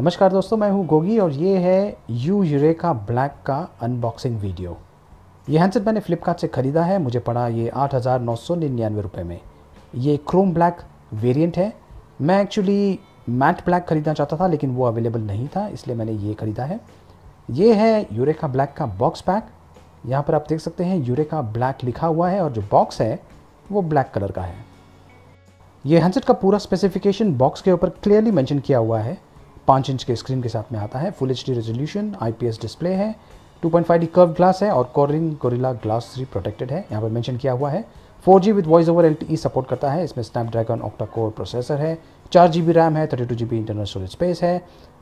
नमस्कार दोस्तों मैं हूं गोगी और ये है यू यूरेका ब्लैक का अनबॉक्सिंग वीडियो ये हैंडसेट मैंने फ्लिपकार्ट से ख़रीदा है मुझे पड़ा ये आठ हज़ार नौ सौ निन्यानवे रुपये में ये क्रोम ब्लैक वेरिएंट है मैं एक्चुअली मैट ब्लैक ख़रीदना चाहता था लेकिन वो अवेलेबल नहीं था इसलिए मैंने ये ख़रीदा है ये है यूरेका ब्लैक का बॉक्स पैक यहाँ पर आप देख सकते हैं यूरेका ब्लैक लिखा हुआ है और जो बॉक्स है वो ब्लैक कलर का है ये हैंडसेट का पूरा स्पेसिफिकेशन बॉक्स के ऊपर क्लियरली मेंशन किया हुआ है पाँच इंच के स्क्रीन के साथ में आता है full H D resolution I display है 2.5 डी कर्व ग्लास है और Corning Gorilla glass three protected है यहाँ पर मेंशन किया हुआ है 4G with voice over L support करता है इसमें स्नैपड्रैगन ऑक्टा कोर प्रोसेसर है चार जी बी रैम है thirty two G B internal storage space है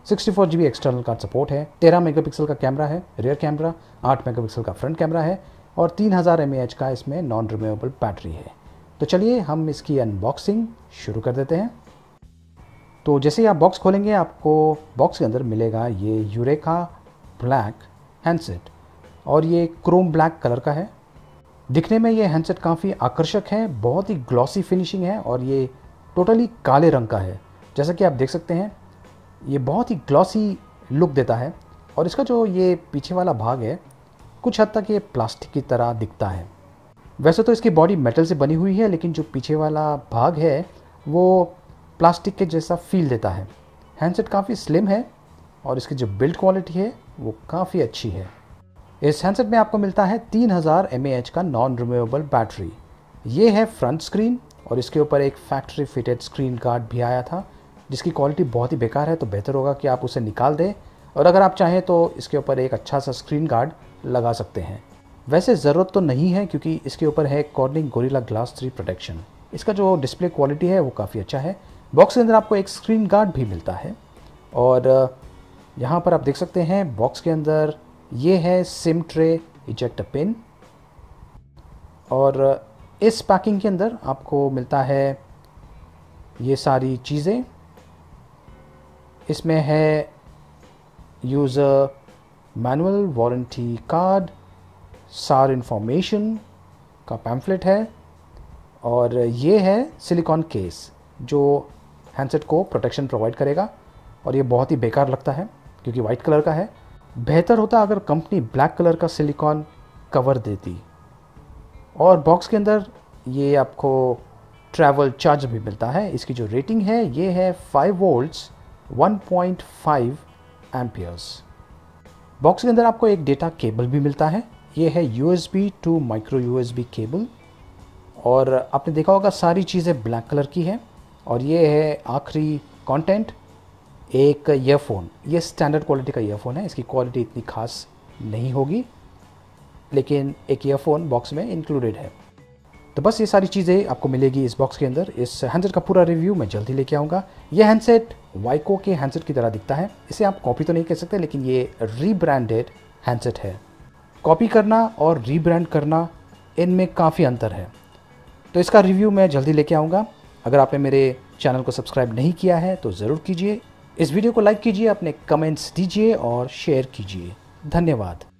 sixty four G B external card support है तेरह मेगा पिक्सल का कैमरा है रियर कैमरा आठ मेगा पिक्सल का फ्रंट कैमरा है और तीन हज़ार एम ए एच का इसमें नॉन रिमूवेबल बैटरी है तो चलिए हम इसकी अनबॉक्सिंग शुरू कर देते हैं तो जैसे ही आप बॉक्स खोलेंगे आपको बॉक्स के अंदर मिलेगा ये यूरेका ब्लैक हैंडसेट और ये क्रोम ब्लैक कलर का है दिखने में ये हैंडसेट काफ़ी आकर्षक है बहुत ही ग्लॉसी फिनिशिंग है और ये टोटली काले रंग का है जैसा कि आप देख सकते हैं ये बहुत ही ग्लॉसी लुक देता है और इसका जो ये पीछे वाला भाग है कुछ हद तक ये प्लास्टिक की तरह दिखता है वैसे तो इसकी बॉडी मेटल से बनी हुई है लेकिन जो पीछे वाला भाग है वो प्लास्टिक के जैसा फील देता है हैंडसेट काफ़ी स्लिम है और इसकी जो बिल्ड क्वालिटी है वो काफ़ी अच्छी है इस हैंडसेट में आपको मिलता है तीन हज़ार एम का नॉन रिमूवेबल बैटरी ये है फ्रंट स्क्रीन और इसके ऊपर एक फैक्ट्री फिटेड स्क्रीन गार्ड भी आया था जिसकी क्वालिटी बहुत ही बेकार है तो बेहतर होगा कि आप उसे निकाल दें और अगर आप चाहें तो इसके ऊपर एक अच्छा सा स्क्रीन गार्ड लगा सकते हैं वैसे ज़रूरत तो नहीं है क्योंकि इसके ऊपर है Corning Gorilla glass three protection इसका जो डिस्प्ले क्वालिटी है वो काफ़ी अच्छा है बॉक्स के अंदर आपको एक स्क्रीन गार्ड भी मिलता है और यहाँ पर आप देख सकते हैं बॉक्स के अंदर ये है सिम ट्रे इजेक्ट पिन और इस पैकिंग के अंदर आपको मिलता है ये सारी चीज़ें इसमें है यूज़र मैनुअल वारंटी कार्ड सार इन्फॉर्मेशन का पैम्फलेट है और ये है सिलिकॉन केस जो हैंडसेट को प्रोटेक्शन प्रोवाइड करेगा और ये बहुत ही बेकार लगता है क्योंकि वाइट कलर का है बेहतर होता अगर कंपनी ब्लैक कलर का सिलिकॉन कवर देती और बॉक्स के अंदर ये आपको ट्रैवल चार्ज भी मिलता है इसकी जो रेटिंग है ये है 5 वोल्ट्स 1.5 पॉइंट बॉक्स के अंदर आपको एक डेटा केबल भी मिलता है ये है U S B to micro U S B cable और आपने देखा होगा सारी चीज़ें ब्लैक कलर की हैं और ये है आखिरी कंटेंट एक ईयरफोन ये स्टैंडर्ड क्वालिटी का ईयरफोन है इसकी क्वालिटी इतनी खास नहीं होगी लेकिन एक ईयरफोन बॉक्स में इंक्लूडेड है तो बस ये सारी चीज़ें आपको मिलेगी इस बॉक्स के अंदर इस हैंडसेट का पूरा रिव्यू मैं जल्दी लेके आऊँगा ये हैंडसेट वाइको के हैंडसेट की तरह दिखता है इसे आप कॉपी तो नहीं कर सकते लेकिन ये रीब्रांडेड हैंडसेट है कॉपी करना और रीब्रांड करना इनमें काफ़ी अंतर है तो इसका रिव्यू मैं जल्दी लेके आऊँगा अगर आपने मेरे चैनल को सब्सक्राइब नहीं किया है तो ज़रूर कीजिए इस वीडियो को लाइक कीजिए अपने कमेंट्स दीजिए और शेयर कीजिए धन्यवाद